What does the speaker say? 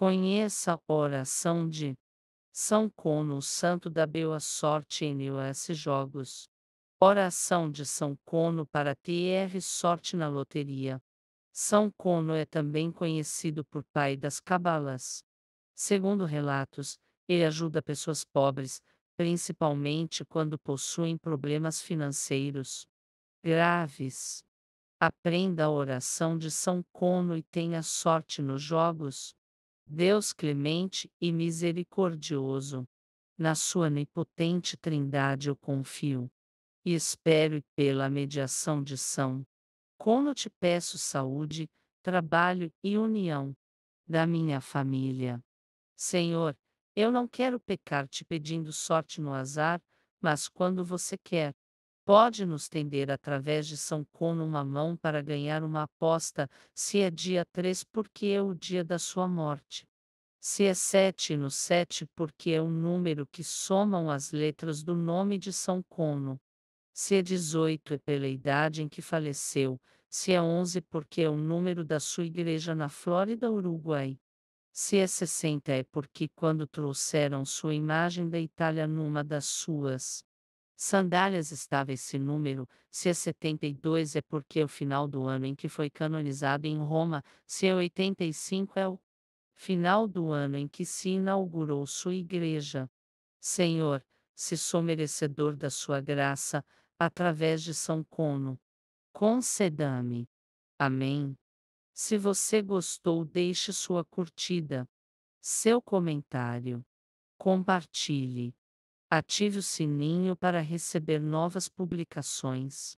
Conheça a oração de São Cono Santo da Boa Sorte em US Jogos. Oração de São Cono para TR sorte na loteria. São Cono é também conhecido por pai das cabalas. Segundo relatos, ele ajuda pessoas pobres, principalmente quando possuem problemas financeiros graves. Aprenda a oração de São Cono e tenha sorte nos jogos. Deus clemente e misericordioso. Na sua onipotente trindade eu confio. E espero pela mediação de São. Como te peço saúde, trabalho e união da minha família. Senhor, eu não quero pecar te pedindo sorte no azar, mas quando você quer, Pode nos tender através de São Cono uma mão para ganhar uma aposta, se é dia 3 porque é o dia da sua morte. Se é 7 no 7 porque é o número que somam as letras do nome de São Cono. Se é 18 é pela idade em que faleceu, se é 11 porque é o número da sua igreja na Flórida, Uruguai. Se é 60 é porque quando trouxeram sua imagem da Itália numa das suas Sandálias estava esse número, se é 72 é porque é o final do ano em que foi canonizado em Roma, se é 85 é o final do ano em que se inaugurou sua igreja. Senhor, se sou merecedor da sua graça, através de São Cono, conceda-me. Amém. Se você gostou, deixe sua curtida, seu comentário, compartilhe. Ative o sininho para receber novas publicações.